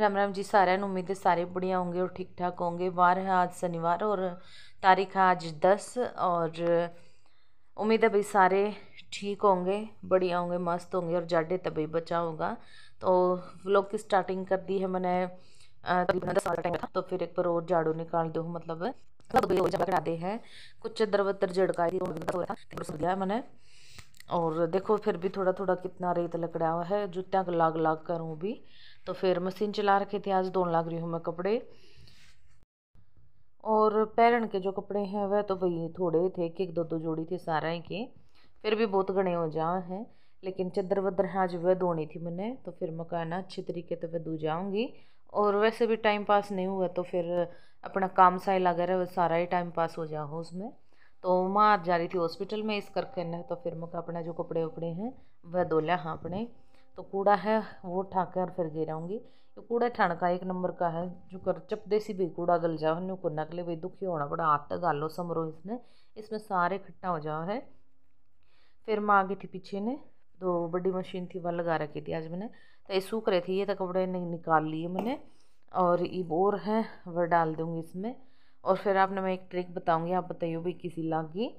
राम राम जी सारे उम्मीद है सारे बढ़िया होंगे और ठीक ठाक होंगे वार है आज शनिवार और तारीख है आज दस और उम्मीद है भाई सारे ठीक होंगे बढ़िया होंगे मस्त होंगे और जाडे तभी बचा होगा तो व्लॉग की स्टार्टिंग कर दी है मैंने तकरीबन दस टाइम था तो फिर एक बार और झाड़ू निकाल दो मतलब दे हैं कुछ दरवतर जड़काई थी मैंने और देखो फिर भी थोड़ा थोड़ा कितना रेत लकड़ा हुआ है जूतियाँ को लाग लाग कर हूँ भी तो फिर मशीन चला रखी थी आज धोन लाग रही हूँ मैं कपड़े और पैरन के जो कपड़े हैं वह तो वही थोड़े थे एक एक दो दो जोड़ी थे सारा ही के फिर भी बहुत घने हो जाए हैं लेकिन चद्दर वदर हैं आज वह धोनी थी मैंने तो फिर मैं कहा ना तरीके से वह दू जाऊँगी और वैसे भी टाइम पास नहीं हुआ तो फिर अपना काम सा ही लगा रहा सारा ही टाइम पास हो जाओ उसमें तो माँ जा रही थी हॉस्पिटल में इस करके न तो फिर मैं अपने जो कपड़े उपड़े हैं वह लिया हाँ अपने तो कूड़ा है वो ठाक कर और फिर आऊँगी तो कूड़ा ठाण का एक नंबर का है जो कर चप देसी भी कूड़ा गल जाओ न्यू को नकले भाई दुखी होना बड़ा हाथ तक गालो समरो इसने इसमें सारे इकट्ठा हो जाओ है फिर माँ आ गई थी पीछे ने तो बड़ी मशीन थी वह लगा रखी थी आज मैंने तो ये सूख रहे थे ये तो कपड़े निकाल लिए मैंने और ये बोर है वह डाल दूँगी इसमें और फिर आपने मैं एक ट्रिक बताऊंगी आप बताइए भाई किसी लागी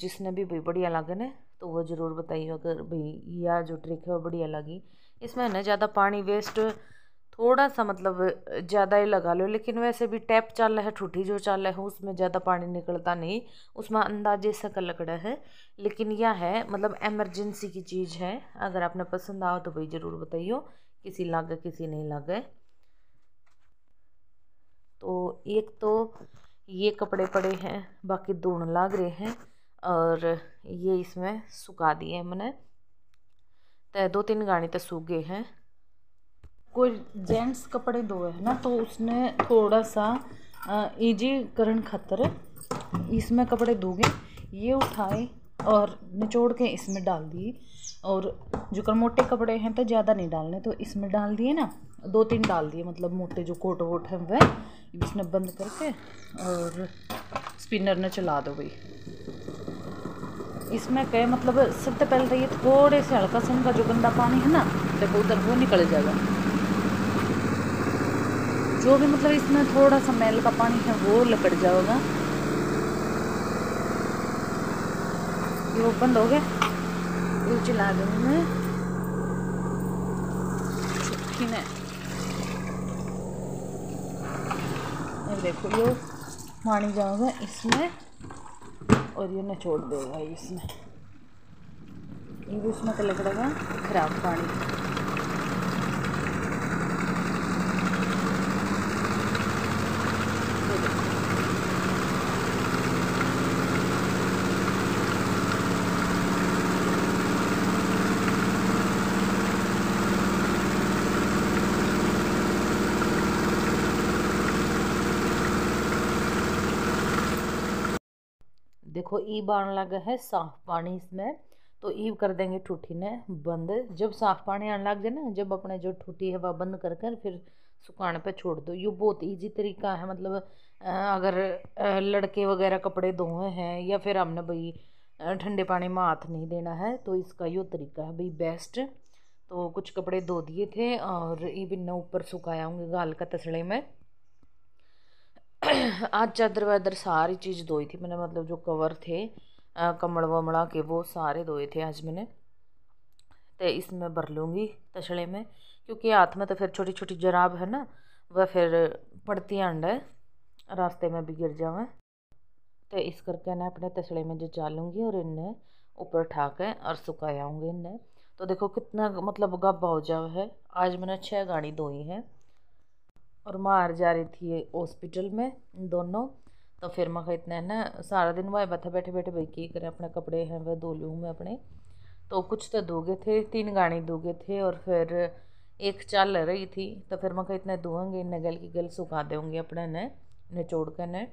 जिसने भी भाई बढ़िया लागे ना तो वो ज़रूर बताइए अगर भाई यह जो ट्रिक है वो बढ़िया लगी इसमें ना ज़्यादा पानी वेस्ट थोड़ा सा मतलब ज़्यादा ही लगा लो लेकिन वैसे भी टैप चल रहा है ठूठी जो चल रहा है उसमें ज़्यादा पानी निकलता नहीं उसमें अंदाजे से का लकड़ा है लेकिन यह है मतलब एमरजेंसी की चीज़ है अगर आपने पसंद आओ तो भाई ज़रूर बताइए किसी लागे किसी नहीं लागे तो एक तो ये कपड़े पड़े हैं बाकी धोने लाग रहे हैं और ये इसमें सुखा दिए मैंने तो दो तीन गाने तो सूख गए हैं कोई जेंट्स कपड़े धोए है ना तो उसने थोड़ा सा इजी करण खतर इसमें कपड़े दोगे ये उठाए और निचोड़ के इसमें डाल दिए और जो कर मोटे कपड़े हैं तो ज़्यादा नहीं डालने तो इसमें डाल दिए ना दो तीन डाल दिए मतलब मोटे जो कोट वोट हैं वह इसने बंद करके और स्पिनर ने चला दो भाई इसमें कहे मतलब सबसे तो पहले तो ये थोड़े से हल्का सा का जो गंदा पानी है ना तो उधर वो निकल जाएगा जो भी मतलब इसमें थोड़ा सा मैल का पानी है वो लकड़ जाएगा ये वो बंद हो गया ये चला दूँगी मैं छुट्टी में देखो ये मानी जाएगा इसमें और ये ना छोड़ देगा इसमें ये भी उसमें तो लग रहा खराब पानी देखो ईब आने लगा है साफ पानी इसमें तो ईब कर देंगे ठूठी ने बंद जब साफ पानी आने लग जाए ना जब अपने जो ठूठी है वह बंद कर कर फिर सुखाने पे छोड़ दो ये बहुत इजी तरीका है मतलब अगर लड़के वगैरह कपड़े धोए हैं या फिर हमने भाई ठंडे पानी में हाथ नहीं देना है तो इसका यो तरीका है भाई बेस्ट तो कुछ कपड़े धो दिए थे और इवन ऊपर सुखाया होंगे गाल का तसड़े में आज चादर वादर सारी चीज़ धोई थी मैंने मतलब जो कवर थे कमड़ वमड़ा के वो सारे धोए थे आज मैंने तो इसमें भर लूँगी तछड़े में क्योंकि हाथ में तो फिर छोटी छोटी जराब है ना वह फिर पड़ती हैं अंडे रास्ते में भी गिर जाऊँ तो इस करके ना अपने तसड़े में जो चालूँगी और इन्हें ऊपर ठा के और सुखायाऊँगी इन्हें तो देखो कितना मतलब गब्बा हो जाए है आज मैंने छः गाड़ी धोई हैं और मार जा रही थी हॉस्पिटल में दोनों तो फिर मैं इतना है ना सारा दिन वह बैठे बैठे बैठे भाई की करें अपने कपड़े हैं वह धो लूँ मैं अपने तो कुछ तो दोगे थे तीन गाने दोगे थे और फिर एक चाल रही थी तो फिर मैं इतने धोएंगे गल की गल सुखा देंगे अपने ने निचोड़ कर ने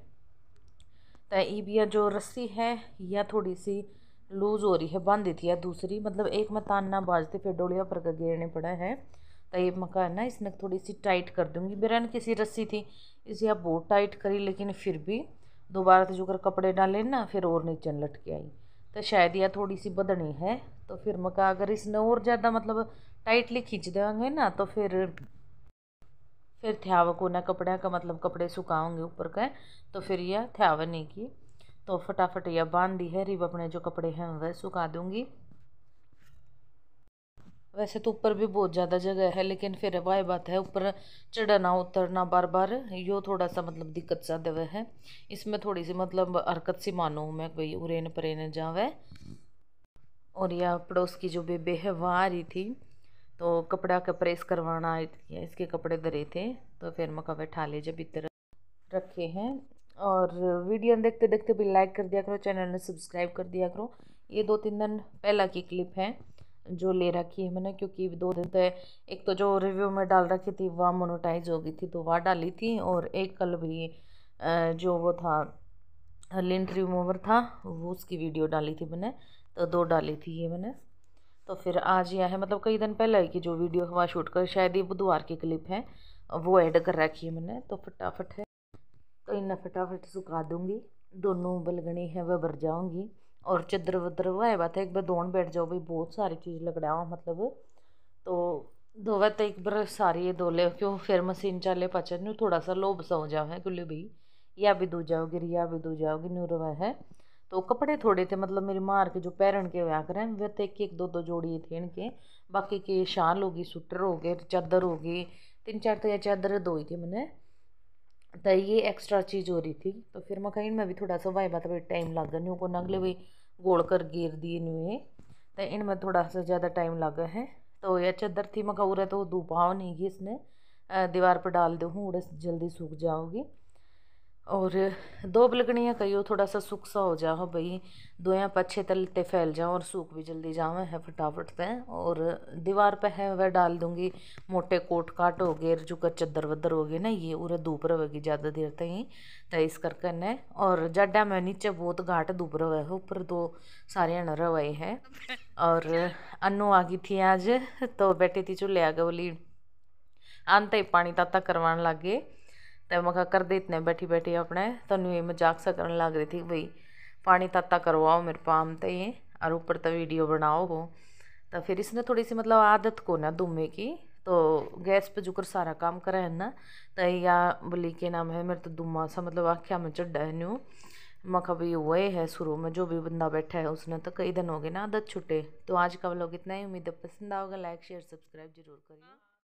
तो ये जो रस्सी है या थोड़ी सी लूज़ हो रही है बंद थी या दूसरी मतलब एक मैं तान ना बाजते फिर डोलिया पर गिरने पड़ा है तय तो मका है ना इसने थोड़ी सी टाइट कर दूंगी बिरन किसी रस्सी थी इसे आप बहुत टाइट करी लेकिन फिर भी दोबारा से कर कपड़े डाले ना फिर और नीचे लटके आई तो शायद यह थोड़ी सी बदनी है तो फिर मका अगर इसने और ज़्यादा मतलब टाइटली खींच देंगे ना तो फिर फिर थ्याव को ना कपड़े का मतलब कपड़े सुखाओगे ऊपर का तो फिर यह थ्याव नहीं की तो फटाफट यह बांध दी है रिब अपने जो कपड़े हैं वह सुखा दूँगी वैसे तो ऊपर भी बहुत ज़्यादा जगह है लेकिन फिर वाई बात है ऊपर चढ़ना उतरना बार बार यो थोड़ा सा मतलब दिक्कत सा देवे है इसमें थोड़ी सी मतलब हरकत सी मानूँ मैं भाई उरेन परेन जावे और यह पड़ोस की जो बेबे है वह आ रही थी तो कपड़ा का प्रेस करवाना आई थी इसके कपड़े धरे थे तो फिर मैं कपड़े ले जब इतर रखे हैं और वीडियो देखते देखते भी लाइक कर दिया करो चैनल ने सब्सक्राइब कर दिया करो ये दो तीन दिन पहला की क्लिप है जो ले रखी है मैंने क्योंकि दो दिन तो एक तो जो रिव्यू में डाल रखी थी वह मोनोटाइज हो गई थी तो वह डाली थी और एक कल भी जो वो था लिंट रिमूवर था वो उसकी वीडियो डाली थी मैंने तो दो डाली थी ये मैंने तो फिर आज यह है मतलब कई दिन पहले की जो वीडियो हवा शूट कर शायद ये बुधवार की क्लिप है वो ऐड कर रखी है मैंने तो फटाफट है तो इन्हें फटाफट सुखा दूँगी दोनों बलगनी है वह भर जाऊँगी और चद्दर वद्दर हुआ है बात एक बार धोन बैठ जाओ भाई बहुत सारी चीज़ लगड़ाओ मतलब तो धोवे तो एक बार सारी धो ले क्यों फिर मशीन चाले पाचन थोड़ा सा लोभ सो जावे कुल्ले भाई या भी दू जाओगे या भी दू जाओगी न्यू रवा है तो कपड़े थोड़े थे मतलब मेरी मार के जो पहन के व्या करें वह तो एक एक दो दो जोड़ी थे इनके बाकी के शाल होगी स्वेटर हो गए चादर हो गई तीन चार तो या चादर धोई थी मैंने तो ये एक्स्ट्रा चीज़ हो रही थी तो फिर मखाइन में भी थोड़ा सा वाई था टाइम लग गया न्यू को नगले हुए गोड़ कर गिर दिए न्यू है तो इनमें थोड़ा सा ज़्यादा टाइम लगा है तो यह चादर थी मखा उरा तो धूप आओ नहीं गई इसने दीवार पर डाल दो हूँ जल्दी सूख जाओगी और दो लगनी है थोड़ा सा सुख सा हो जाओ भाई दोया पच्छे तलते फैल जाओ और सूख भी जल्दी जावे है फटाफट पे और दीवार पे है वह डाल दूंगी मोटे कोट काट हो गए जो का चद्दर वद्दर हो गए ना ये उरे धूप रहेगी ज़्यादा देर तक ही तो इस करके ने और जाडा मैं नीचे बहुत घाट धूप रहे है ऊपर दो सारे न है और अनु आ गई थी आज तो बैठी थी चूल्हे आगे बोली आनता ही पानी ताता करवाने गए तो मैं कर दे इतने बैठी बैठी अपने तनु ये मजाक सा कर लग रही थी भाई पानी ताता करवाओ मेरे पाम तो ये और ऊपर तो वीडियो बनाओ हो तो फिर इसने थोड़ी सी मतलब आदत को ना दूमे की तो गैस पर जुकर सारा काम करा है ना तो या बोली के नाम है मेरे तो दुमा सा मतलब आख्या में चढ़ा है न्यू मखा भी हुए है शुरू में जो भी बंदा बैठा है उसने तो कई दिन हो गए ना आदत छुटे तो आज का व्लॉग इतना ही उम्मीद है पसंद आओगे लाइक शेयर सब्सक्राइब जरूर करिए